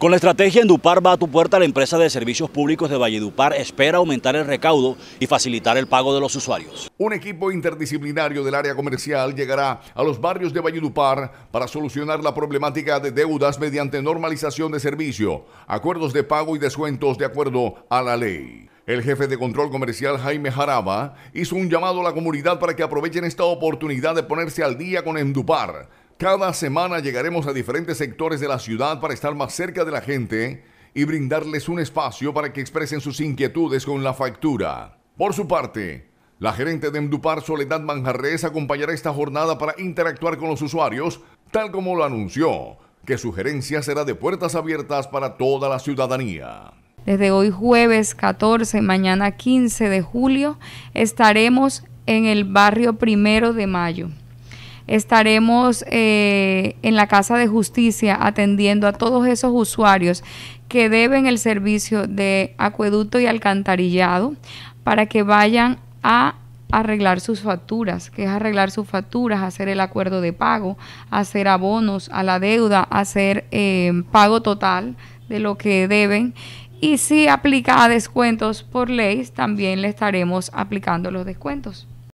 Con la estrategia Endupar va a tu puerta, la empresa de servicios públicos de Valledupar espera aumentar el recaudo y facilitar el pago de los usuarios. Un equipo interdisciplinario del área comercial llegará a los barrios de Valledupar para solucionar la problemática de deudas mediante normalización de servicio, acuerdos de pago y descuentos de acuerdo a la ley. El jefe de control comercial Jaime Jaraba hizo un llamado a la comunidad para que aprovechen esta oportunidad de ponerse al día con Endupar cada semana llegaremos a diferentes sectores de la ciudad para estar más cerca de la gente y brindarles un espacio para que expresen sus inquietudes con la factura. Por su parte, la gerente de Mdupar, Soledad Manjarres, acompañará esta jornada para interactuar con los usuarios, tal como lo anunció, que su gerencia será de puertas abiertas para toda la ciudadanía. Desde hoy jueves 14, mañana 15 de julio, estaremos en el barrio Primero de Mayo. Estaremos eh, en la Casa de Justicia atendiendo a todos esos usuarios que deben el servicio de acueducto y alcantarillado para que vayan a arreglar sus facturas, que es arreglar sus facturas, hacer el acuerdo de pago, hacer abonos a la deuda, hacer eh, pago total de lo que deben. Y si aplica a descuentos por ley, también le estaremos aplicando los descuentos.